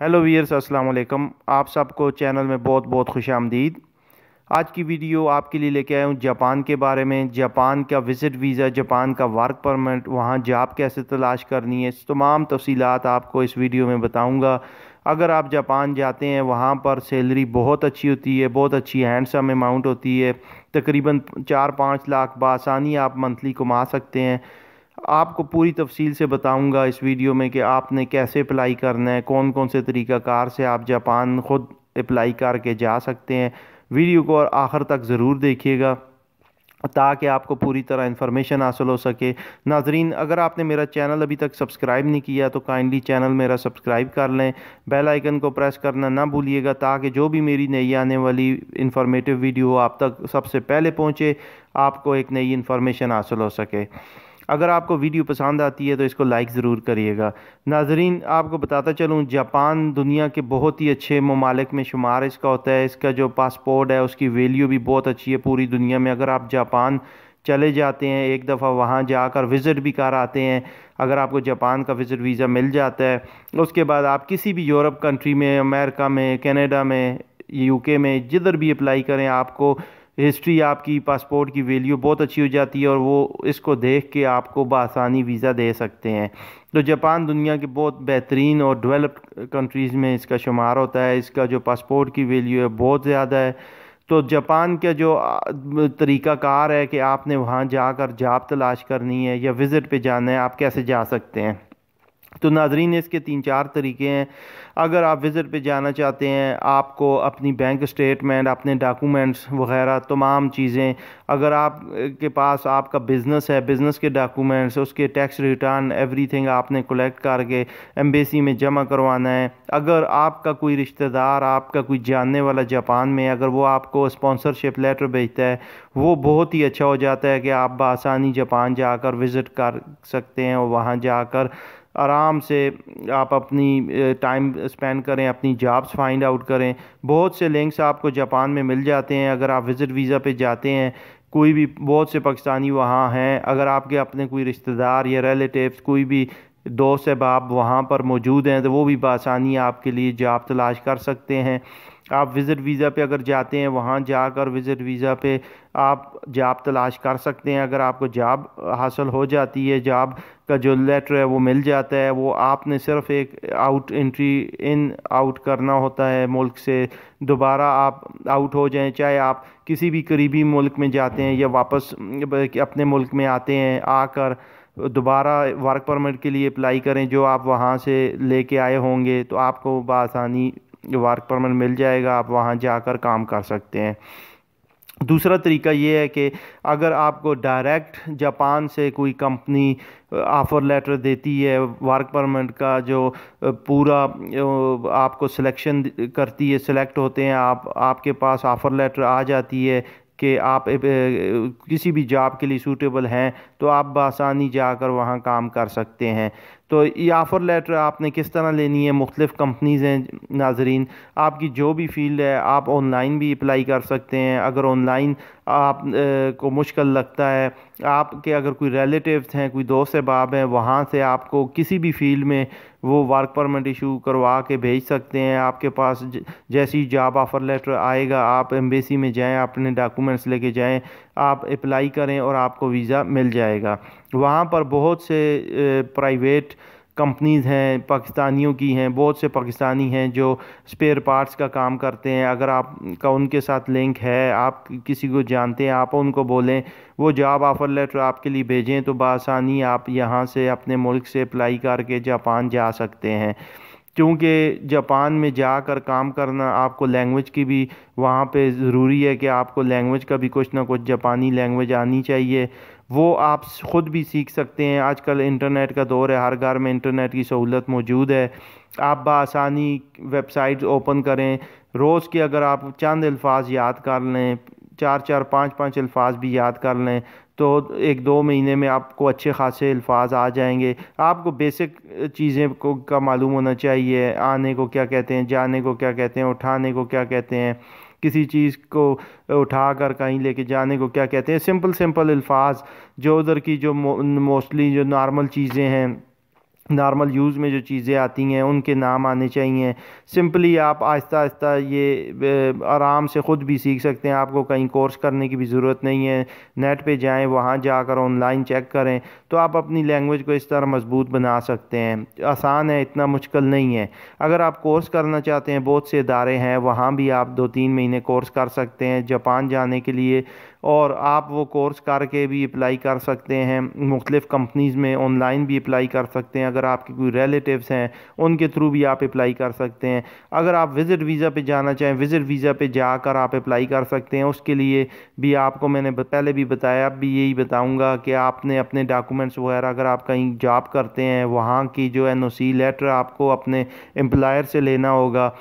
hello वीयर्स अस्सलाम वालेकुम आप सबको चैनल में बहुत बहुत खुश आमदीद आज की वीडियो आपके लिए लेके आया हूँ जापान के बारे में जापान का विज़िट वीज़ा जापान का वर्क परमिट वहाँ जॉब कैसे तलाश करनी है तमाम तफसीत आपको इस वीडियो में बताऊँगा अगर आप जापान जाते हैं वहाँ पर सैलरी बहुत अच्छी होती है बहुत अच्छी हैंडसम अमाउंट होती है तकरीबन चार पाँच लाख बसानी आप मंथली कमा सकते हैं आपको पूरी तफसील से बताऊंगा इस वीडियो में कि आपने कैसे अप्लाई करना है कौन कौन से तरीक़ाकार से आप जापान ख़ुद अप्लाई करके जा सकते हैं वीडियो को और आखिर तक ज़रूर देखिएगा ताकि आपको पूरी तरह इन्फॉर्मेशन हासिल हो सके नाजरीन अगर आपने मेरा चैनल अभी तक सब्सक्राइब नहीं किया तो काइंडली चैनल मेरा सब्सक्राइब कर लें बेल आइकन को प्रेस करना ना भूलिएगा ताकि जो भी मेरी नई आने वाली इन्फॉर्मेटिव वीडियो आप तक सबसे पहले पहुँचे आपको एक नई इन्फॉर्मेशन हासिल हो सके अगर आपको वीडियो पसंद आती है तो इसको लाइक ज़रूर करिएगा नाजरीन आपको बताता चलूँ जापान दुनिया के बहुत ही अच्छे ममालिक में शुमार इसका होता है इसका जो पासपोर्ट है उसकी वैल्यू भी बहुत अच्छी है पूरी दुनिया में अगर आप जापान चले जाते हैं एक दफ़ा वहाँ जाकर विज़िट भी कर आते हैं अगर आपको जापान का विज़िट वीज़ा मिल जाता है उसके बाद आप किसी भी यूरोप कंट्री में अमेरिका में कनाडा में यूके में जिधर भी अप्लाई करें आपको हिस्ट्री आपकी पासपोर्ट की वैल्यू बहुत अच्छी हो जाती है और वो इसको देख के आपको बसानी वीज़ा दे सकते हैं तो जापान दुनिया के बहुत बेहतरीन और डेवलप्ड कंट्रीज़ में इसका शुमार होता है इसका जो पासपोर्ट की वैल्यू है बहुत ज़्यादा है तो जापान का जो तरीक़ाकार है कि आपने वहाँ जाकर जाब तलाश करनी है या विज़िट पर जाना है आप कैसे जा सकते हैं तो नाजरीन इसके तीन चार तरीके हैं अगर आप विज़िट पे जाना चाहते हैं आपको अपनी बैंक स्टेटमेंट अपने डॉक्यूमेंट्स वगैरह तमाम चीज़ें अगर आप के पास आपका बिज़नेस है बिज़नेस के डॉक्यूमेंट्स उसके टैक्स रिटर्न एवरीथिंग आपने कलेक्ट करके एम्बेसी में जमा करवाना है अगर आपका कोई रिश्तेदार आपका कोई जानने वाला जापान में अगर वो आपको स्पॉन्सरशिप लेटर भेजता है वो बहुत ही अच्छा हो जाता है कि आप बसानी जापान जाकर विज़िट कर सकते हैं और वहाँ जाकर आराम से आप अपनी टाइम स्पेंड करें अपनी जॉब्स फाइंड आउट करें बहुत से लिंक्स आपको जापान में मिल जाते हैं अगर आप विज़िट वीज़ा पे जाते हैं कोई भी बहुत से पाकिस्तानी वहाँ हैं अगर आपके अपने कोई रिश्तेदार या रिलेटिव्स कोई भी दोस्त अहबाब वहाँ पर मौजूद हैं तो वो भी बसानी आपके लिए जॉब तलाश कर सकते हैं आप विज़िट वीज़ा पे अगर जाते हैं वहाँ जाकर विज़िट वीज़ा पे आप जॉब तलाश कर सकते हैं अगर आपको जॉब हासिल हो जाती है जॉब का जो लेटर है वो मिल जाता है वो आपने सिर्फ एक आउट एंट्री इन आउट करना होता है मुल्क से दोबारा आप आउट हो जाएं चाहे आप किसी भी करीबी मुल्क में जाते हैं या वापस अपने मुल्क में आते हैं आकर दोबारा वर्क परमिट के लिए अप्लाई करें जो आप वहाँ से लेके आए होंगे तो आपको बसानी वर्क परमिट मिल जाएगा आप वहाँ जाकर काम कर सकते हैं दूसरा तरीका ये है कि अगर आपको डायरेक्ट जापान से कोई कंपनी ऑफ़र लेटर देती है वर्क परमिट का जो पूरा आपको सिलेक्शन करती है सिलेक्ट होते हैं आप आपके पास ऑफ़र लेटर आ जाती है कि आप किसी भी जॉब के लिए सूटेबल हैं तो आप आसानी जाकर वहाँ काम कर सकते हैं तो ये आफ़र लेटर आपने किस तरह लेनी है मुख्तफ कंपनीज़ हैं नाजरीन आपकी जो भी फील्ड है आप ऑनलाइन भी अप्लाई कर सकते हैं अगर ऑनलाइन आप ए, को मुश्किल लगता है आपके अगर कोई रिलेटिव्स हैं कोई दोस्त अहबाब हैं वहाँ से आपको किसी भी फील्ड में वो वर्क परमिट इशू करवा के भेज सकते हैं आपके पास जैसी जॉब ऑफ़र लेटर आएगा आप एम्बेसी में जाएँ अपने डॉक्यूमेंट्स लेके जाएँ आप अप्लाई करें और आपको वीज़ा मिल जाएगा वहाँ पर बहुत से प्राइवेट कंपनीज़ हैं पाकिस्तानियों की हैं बहुत से पाकिस्तानी हैं जो स्पेयर पार्ट्स का काम करते हैं अगर आपका उनके साथ लिंक है आप किसी को जानते हैं आप उनको बोलें वो जॉब ऑफ़र लेटर आपके लिए भेजें तो बासानी आप यहाँ से अपने मुल्क से अप्लाई करके जापान जा सकते हैं क्योंकि जापान में जाकर काम करना आपको लैंग्वेज की भी वहाँ पे ज़रूरी है कि आपको लैंग्वेज का भी कुछ ना कुछ जापानी लैंग्वेज आनी चाहिए वो आप ख़ुद भी सीख सकते हैं आजकल इंटरनेट का दौर है हर घर में इंटरनेट की सहूलत मौजूद है आप बसानी वेबसाइट ओपन करें रोज़ के अगर आप चंद अल्फाज याद कर लें चार चार पाँच पाँच अल्फाज भी याद कर लें तो एक दो महीने में आपको अच्छे ख़ासे अल्फाज आ जाएंगे आपको बेसिक चीज़ें को का मालूम होना चाहिए आने को क्या कहते हैं जाने को क्या कहते हैं उठाने को क्या कहते हैं किसी चीज़ को उठा कर कहीं लेके जाने को क्या कहते हैं सिंपल सिंपल अल्फाज जो उधर की जो मोस्टली जो नॉर्मल चीज़ें हैं नॉर्मल यूज़ में जो चीज़ें आती हैं उनके नाम आने चाहिए सिंपली आप आहिस्ता आहिस्ता ये आराम से ख़ुद भी सीख सकते हैं आपको कहीं कोर्स करने की भी ज़रूरत नहीं है नेट पे जाएं वहाँ जाकर ऑनलाइन चेक करें तो आप अपनी लैंग्वेज को इस तरह मज़बूत बना सकते हैं आसान है इतना मुश्किल नहीं है अगर आप कोर्स करना चाहते हैं बहुत से इदारे हैं वहाँ भी आप दो तीन महीने कोर्स कर सकते हैं जापान जाने के लिए और आप वो कोर्स करके भी अप्लाई कर सकते हैं मुख्तलिफ़ कंपनीज़ में ऑनलाइन भी अप्लाई कर सकते हैं अगर आपके कोई रिलेटिव्स हैं उनके थ्रू भी आप अप्लाई कर सकते हैं अगर आप विज़िट वीज़ा पे जाना चाहें विज़िट वीज़ा पे जाकर आप अप्लाई कर सकते हैं उसके लिए भी आपको मैंने पहले भी बताया अब भी यही बताऊँगा कि आपने अपने डॉक्यूमेंट डॉक्यूमेंट्स वगैरह अगर आप कहीं जॉब करते हैं वहाँ की जो एन ओ सी लेटर आपको अपने एम्प्लायर से लेना होगा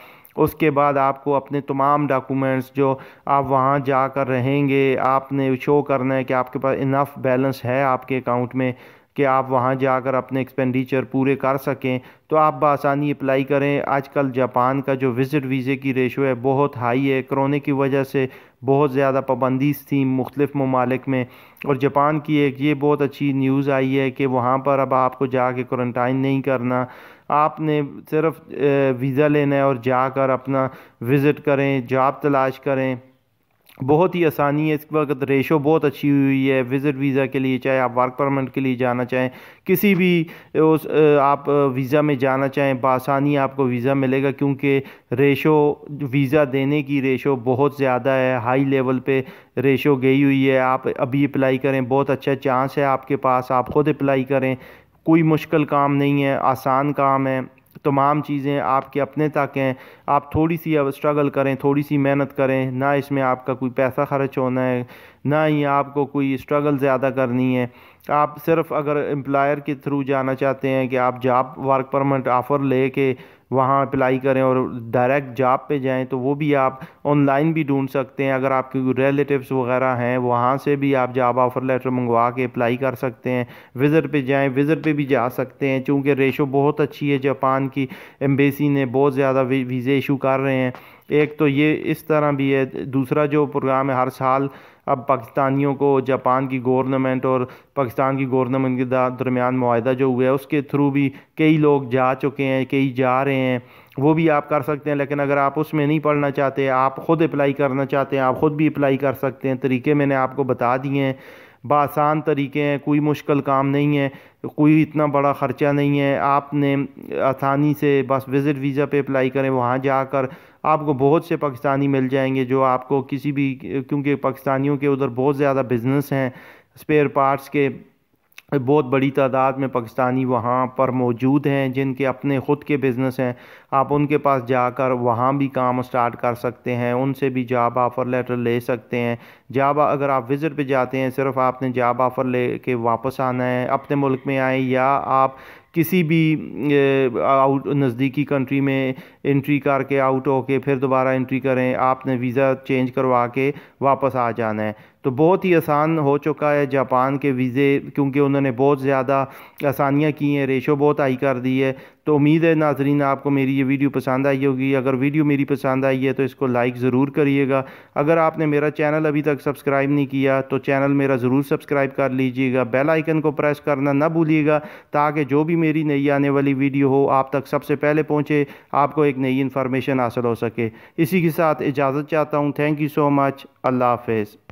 उसके बाद आपको अपने तमाम डॉक्यूमेंट्स जो आप वहाँ जा कर रहेंगे आपने शो करना है कि आपके पास इनफ बैलेंस है आपके अकाउंट में कि आप वहाँ जाकर अपने एक्सपेंडिचर पूरे कर सकें तो आप बसानी अप्लाई करें आजकल जापान का जो विज़िट वीज़े की रेशो है बहुत हाई है करोने की वजह से बहुत ज़्यादा पाबंदी थी मुख्तफ ममालिक में और जापान की एक ये बहुत अच्छी न्यूज़ आई है कि वहाँ पर अब आपको जाके क्वारंटाइन नहीं करना आपने सिर्फ वीज़ा लेना है और जाकर अपना विज़िट करें जॉब तलाश करें बहुत ही आसानी है इस वक्त रेशो बहुत अच्छी हुई है विज़िट वीज़ा के लिए चाहे आप वर्क परमिट के लिए जाना चाहें किसी भी उस आप वीज़ा में जाना चाहें बासानी आपको वीज़ा मिलेगा क्योंकि रेशो वीज़ा देने की रेशो बहुत ज़्यादा है हाई लेवल पे रेशो गई हुई है आप अभी अप्लाई करें बहुत अच्छा चांस है आपके पास आप ख़ुद अप्लाई करें कोई मुश्किल काम नहीं है आसान काम है तमाम चीज़ें आपके अपने तक हैं आप थोड़ी सी अब स्ट्रगल करें थोड़ी सी मेहनत करें ना इसमें आपका कोई पैसा खर्च होना है ना ही आपको कोई स्ट्रगल ज़्यादा करनी है आप सिर्फ अगर एम्प्लायर के थ्रू जाना चाहते हैं कि आप जॉब वर्क परमिट ऑफ़र ले के वहाँ अप्लाई करें और डायरेक्ट जॉब पे जाएं तो वो भी आप ऑनलाइन भी ढूंढ सकते हैं अगर आपके रिलेटिव्स वगैरह हैं वहाँ से भी आप जॉब ऑफ़र लेटर मंगवा के अप्लाई कर सकते हैं विज़िट पे जाएं विज़िट पे भी जा सकते हैं क्योंकि रेशो बहुत अच्छी है जापान की एम्बेसी ने बहुत ज़्यादा वीज़े इशू कर रहे हैं एक तो ये इस तरह भी है दूसरा जो प्रोग्राम है हर साल अब पाकिस्तानियों को जापान की गवर्नमेंट और पाकिस्तान की गवर्नमेंट के दरमियान माहा जो हुआ है उसके थ्रू भी कई लोग जा चुके हैं कई जा रहे हैं वो भी आप कर सकते हैं लेकिन अगर आप उसमें नहीं पढ़ना चाहते आप ख़ुद अप्लाई करना चाहते हैं आप ख़ुद भी अप्लाई कर सकते हैं तरीके मैंने आपको बता दिए हैं बासान तरीके हैं कोई मुश्किल काम नहीं है कोई इतना बड़ा ख़र्चा नहीं है आपने आसानी से बस विज़िट वीज़ा पे अप्लाई करें वहाँ जाकर आपको बहुत से पाकिस्तानी मिल जाएंगे जो आपको किसी भी क्योंकि पाकिस्तानियों के उधर बहुत ज़्यादा बिज़नेस हैं स्पेयर पार्ट्स के बहुत बड़ी तादाद में पाकिस्तानी वहाँ पर मौजूद हैं जिनके अपने ख़ुद के बिज़नेस हैं आप उनके पास जाकर वहाँ भी काम स्टार्ट कर सकते हैं उनसे भी जॉब ऑफ़र लेटर ले सकते हैं जॉब अगर आप विज़िट पे जाते हैं सिर्फ आपने जॉब ऑफ़र ले के वापस आना है अपने मुल्क में आए या आप किसी भी आउट नज़दीकी कंट्री में इंट्री करके आउट होके फिर दोबारा इंट्री करें आपने वीज़ा चेंज करवा के वापस आ जाना है तो बहुत ही आसान हो चुका है जापान के वीज़े क्योंकि उन्होंने बहुत ज़्यादा आसानियाँ की हैं रेशो बहुत हाई कर दी है तो उम्मीद है नाजरीन आपको मेरी ये वीडियो पसंद आई होगी अगर वीडियो मेरी पसंद आई है तो इसको लाइक ज़रूर करिएगा अगर आपने मेरा चैनल अभी तक सब्सक्राइब नहीं किया तो चैनल मेरा ज़रूर सब्सक्राइब कर लीजिएगा बेल आइकन को प्रेस करना ना भूलिएगा ताकि जो भी मेरी नई आने वाली वीडियो हो आप तक सबसे पहले पहुँचे आपको एक नई इन्फॉर्मेशन हासिल हो सके इसी के साथ इजाज़त चाहता हूँ थैंक यू सो मच अल्लाह हाफिज़